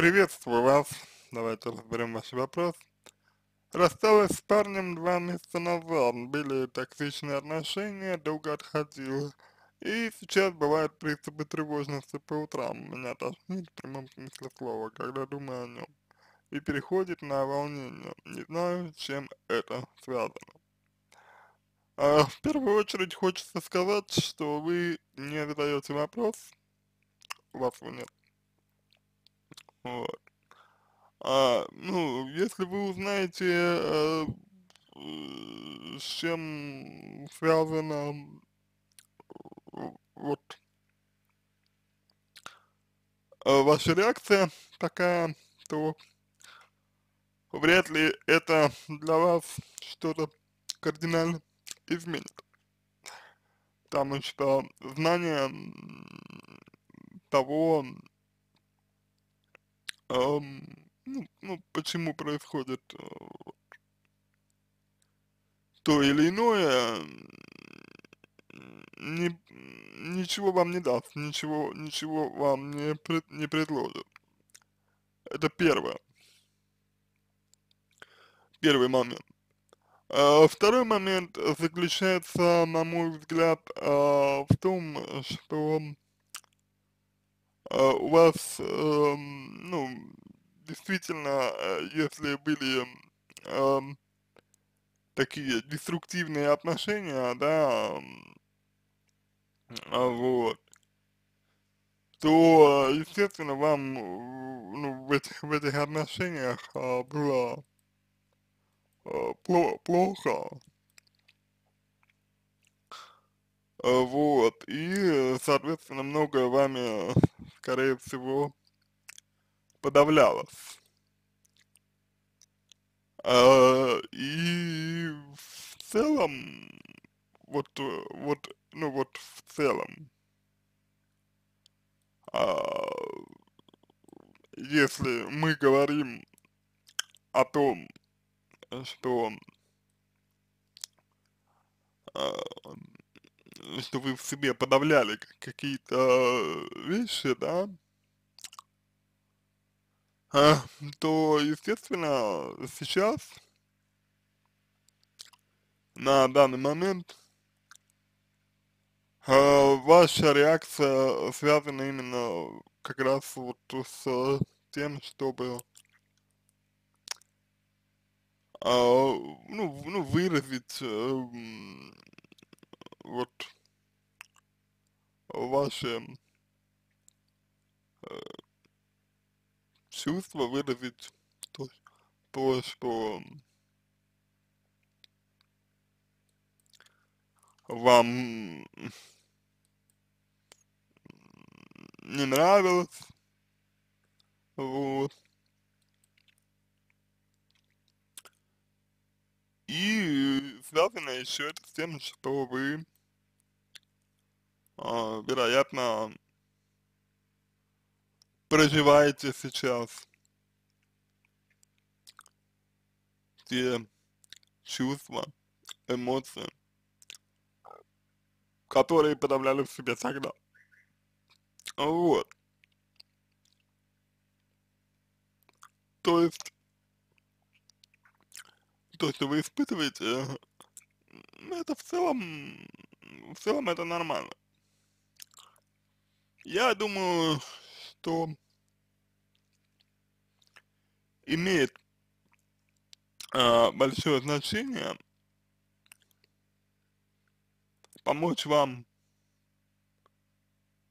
Приветствую вас. Давайте разберем ваш вопрос. Рассталась с парнем два месяца назад. Были токсичные отношения, долго отходил. И сейчас бывают приступы тревожности по утрам. Меня тошнит в прямом смысле слова, когда думаю о нем. И переходит на волнение. Не знаю, чем это связано. А, в первую очередь хочется сказать, что вы не задаете вопрос. У вас его нет. А, ну, если вы узнаете, а, с чем связано э, вот ваша реакция такая, то вряд ли это для вас что-то кардинально изменит. Потому что знание того, эм, ну, ну, почему происходит э, то или иное, не, ничего вам не даст, ничего, ничего вам не, пред, не предложит. Это первое. Первый момент. Э, второй момент заключается, на мой взгляд, э, в том, что у вас, ну, действительно, э, если были э, такие деструктивные отношения, да, а, вот, то, э, естественно, вам э, ну, в, этих, в этих отношениях а, было а, плохо. вот, и, соответственно, многое вами, скорее всего, подавлялось. А, и в целом, вот, вот, ну вот в целом, а, если мы говорим о том, что а, что вы в себе подавляли какие-то вещи, да, а, то, естественно, сейчас, на данный момент, а, ваша реакция связана именно как раз вот с тем, чтобы а, ну, ну, выразить эм, вот ваши э, чувство выразить то, то что вам не нравилось, вот. И связано еще это с тем, что вы, э, вероятно, проживаете сейчас. Те чувства, эмоции, которые подавляли в себе тогда. Вот. То есть, то, что вы испытываете, ну, это в целом, в целом это нормально. Я думаю, что имеет э, большое значение помочь вам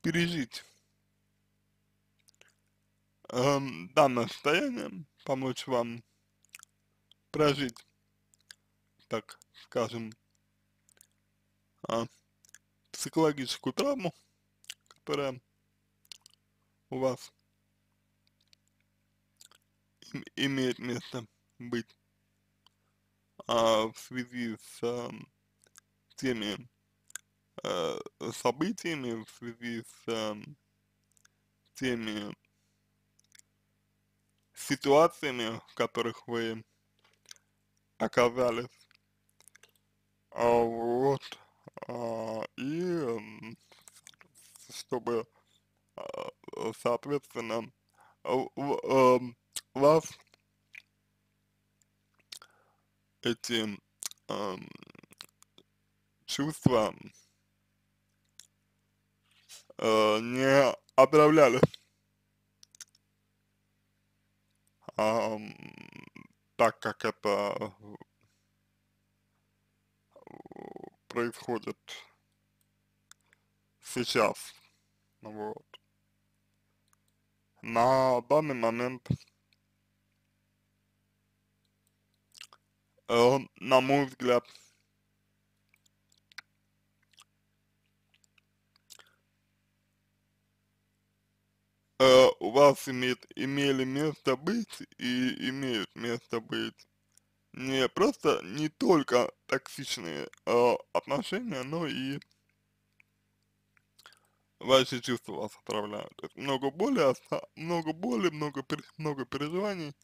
пережить э, данное состояние, помочь вам прожить, так скажем, э, психологическую травму, которая у вас имеет место быть а, в связи с а, теми а, событиями, в связи с а, теми ситуациями, в которых вы оказались. А, вот. А, и чтобы Э, соответственно, эм, вас эти эм, чувства э, не отправляли. А, так как это происходит сейчас. Вот. На данный момент, э, на мой взгляд, э, у вас имеет, имели место быть и имеют место быть не просто, не только токсичные э, отношения, но и ваши чувства вас отравляют. То есть много боли, а много боли, много, много переживаний,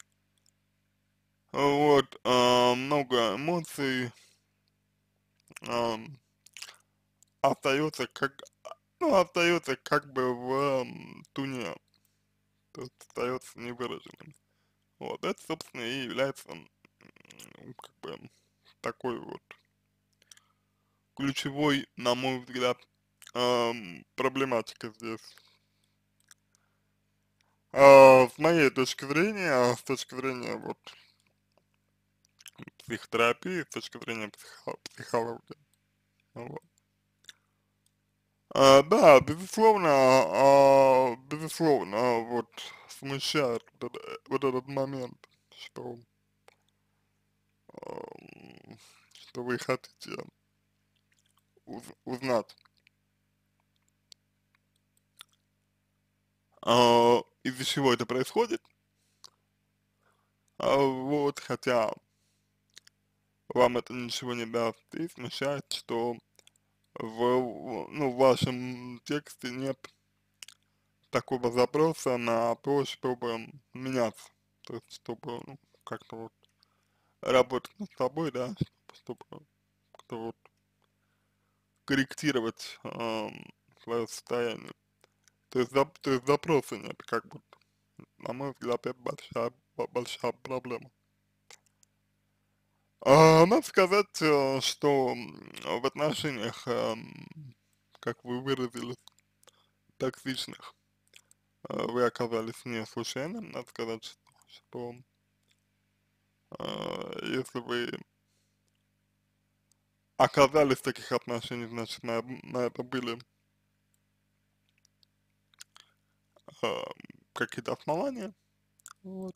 вот, э, много эмоций, э, а, остается как, ну, остается как бы в э, туне, то есть остается невыраженным. Вот, это, собственно, и является, как бы, такой вот ключевой, на мой взгляд, эм, проблематика здесь. Э, с моей точки зрения, а, с точки зрения вот психотерапии, с точки зрения психо психологии. Вот. А, да, безусловно, а, безусловно, а, вот смущает вот, это, вот этот момент, что, что вы хотите уз, узнать. А, из-за чего это происходит. А, вот, хотя вам это ничего не даст и смущает, что в, ну, в вашем тексте нет такого запроса на то, чтобы меняться, то есть, чтобы ну, как-то вот работать над собой, да, чтобы, чтобы как-то вот корректировать э, а, свое состояние. То есть, да, то есть запроса нет, как будто. На мой взгляд, это большая, большая проблема. А, надо сказать, э, что в отношениях, эм, как вы выразились, токсичных, э, вы оказались не случайно. Надо сказать, что, что э, если вы оказались в таких отношениях, значит, на, на это были Э, как и основания. Вот.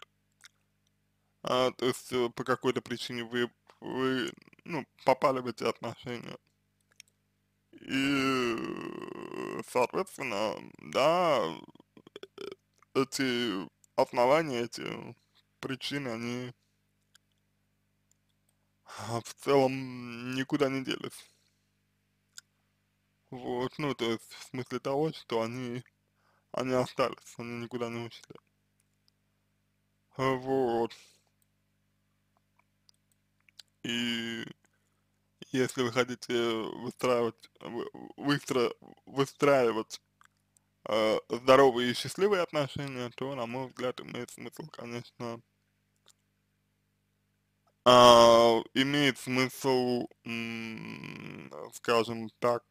А, то есть э, по какой-то причине вы, вы ну, попали в эти отношения. И, соответственно, да, э, эти основания, эти причины, они в целом никуда не делись. Вот, ну, то есть в смысле того, что они они остались, они никуда не ушли. А вот. И если вы хотите выстраивать, выстро, выстраивать э, здоровые и счастливые отношения, то, на мой взгляд, имеет смысл, конечно, э, имеет смысл, скажем так,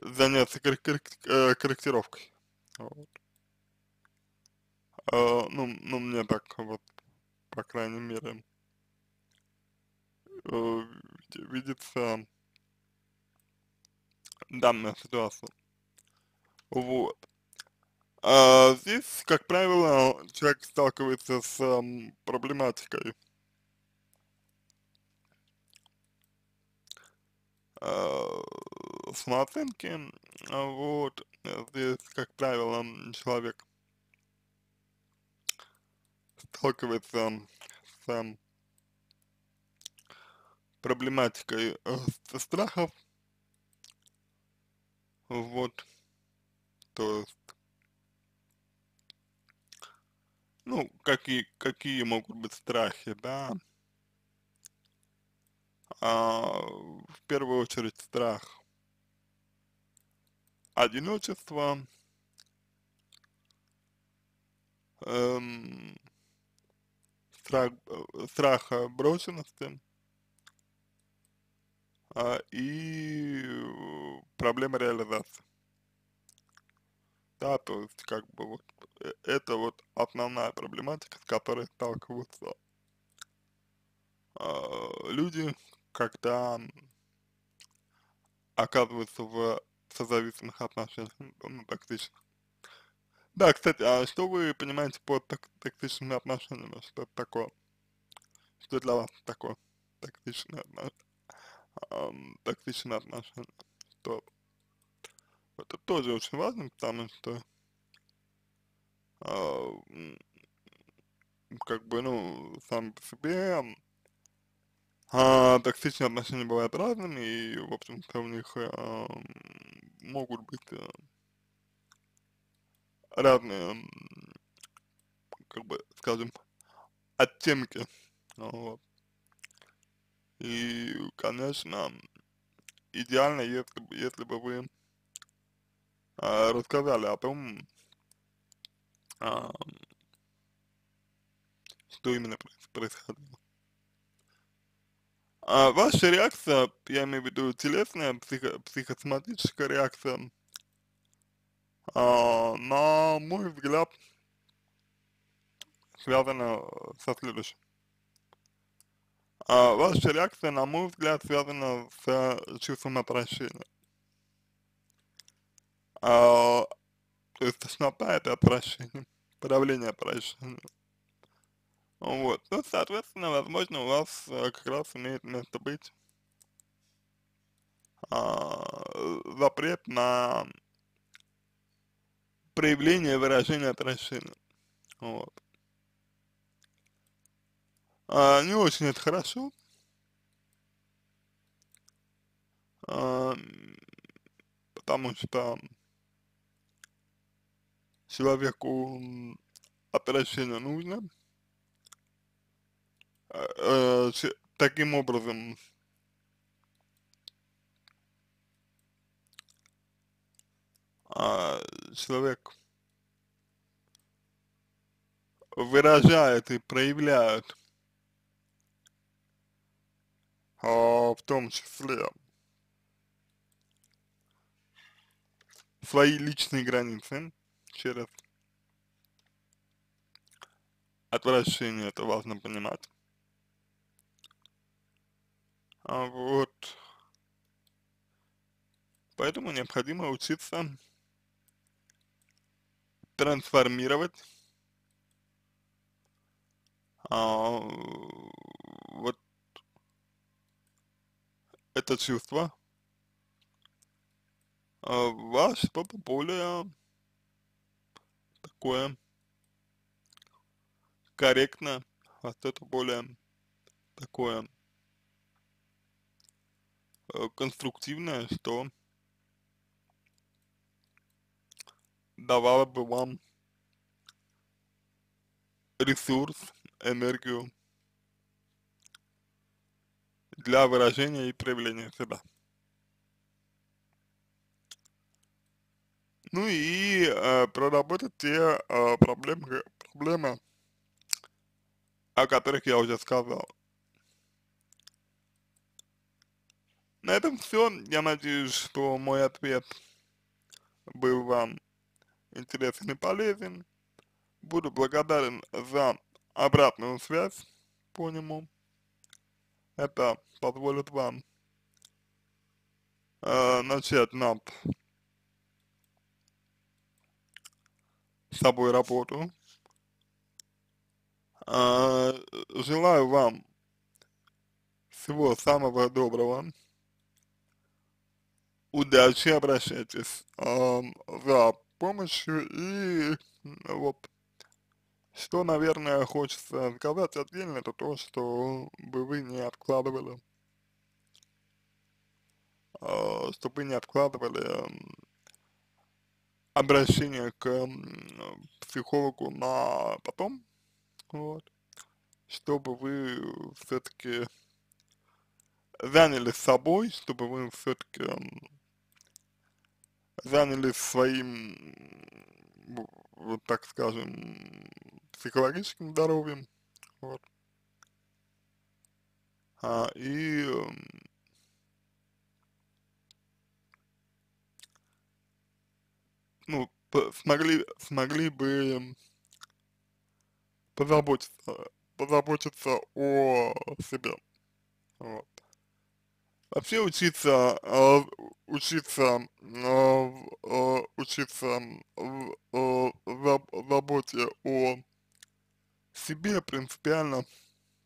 заняться э, корректировкой. Вот. А, ну, ну, мне так вот, по крайней мере, э, видится данная ситуация. Вот. А здесь, как правило, человек сталкивается с проблематикой. Э, самооценки. А вот э, здесь, как правило, человек сталкивается с эм, проблематикой э, страхов. Вот. То есть ну, какие, какие могут быть страхи, да. А, в первую очередь страх одиночество, эм, страх, э, страх брошенности а, э, и проблема реализации. Да, то есть как бы вот э, это вот основная проблематика, с которой сталкиваются э, люди, когда оказываются в созависимых отношений, ну, ну Да, кстати, а что вы понимаете под ток токсичными отношениями? Что это такое? Что для вас такое токсичные, отнош... эм, отношения? Что... Это тоже очень важно, потому что как бы, ну, сам по себе а, токсичные отношения бывают разными, и, в общем-то, у них а, могут быть э, разные, как бы, скажем, оттенки. Вот. И, конечно, идеально, если, бы, если бы вы а, рассказали о том, а, что именно происходило. А ваша реакция, я имею в виду телесная, психо психосоматическая реакция, а, на мой взгляд, связана со следующим. А, ваша реакция, на мой взгляд, связана с чувством опрощения. А, то есть тошнота это отвращение, подавление опрощения. Вот. Ну, соответственно, возможно, у вас э, как раз имеет место быть а, запрет на проявление выражения прощения. Вот. А, не очень это хорошо. А, потому что человеку отвращение нужно э, таким образом. А, человек выражает и проявляет а, в том числе свои личные границы через отвращение, это важно понимать. А Вот. Поэтому необходимо учиться трансформировать а, вот это чувство а, во что более такое корректно, а что-то более такое Э, конструктивное, что давало бы вам ресурс, энергию для выражения и проявления себя. Ну и э, проработать те э, проблемы, проблемы, о которых я уже сказал. На этом все. Я надеюсь, что мой ответ был вам интересен и полезен. Буду благодарен за обратную связь по нему. Это позволит вам э, начать над собой работу. Э, желаю вам всего самого доброго удачи, обращайтесь э, за помощью и вот что, наверное, хочется сказать отдельно, это то, что бы вы не откладывали, э, чтобы вы не откладывали э, обращение к э, психологу на потом, вот, чтобы вы все-таки занялись собой, чтобы вы все-таки занялись своим, вот так скажем, психологическим здоровьем, вот. А, и эм, ну, смогли, смогли бы эм, позаботиться, позаботиться о себе. Вот. Вообще учиться, а, учиться, а, а, учиться в, в работе о себе принципиально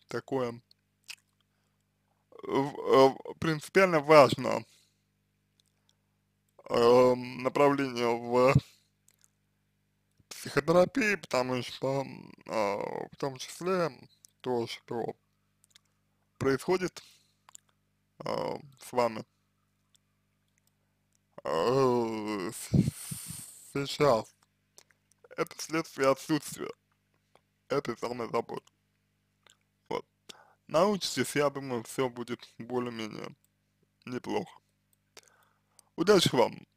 такое, принципиально важно направление в психотерапии, потому что в том числе то, что происходит э, с вами э, сейчас. Это следствие отсутствия этой самой заботы. Вот. Научитесь, я думаю, все будет более-менее неплохо. Удачи вам!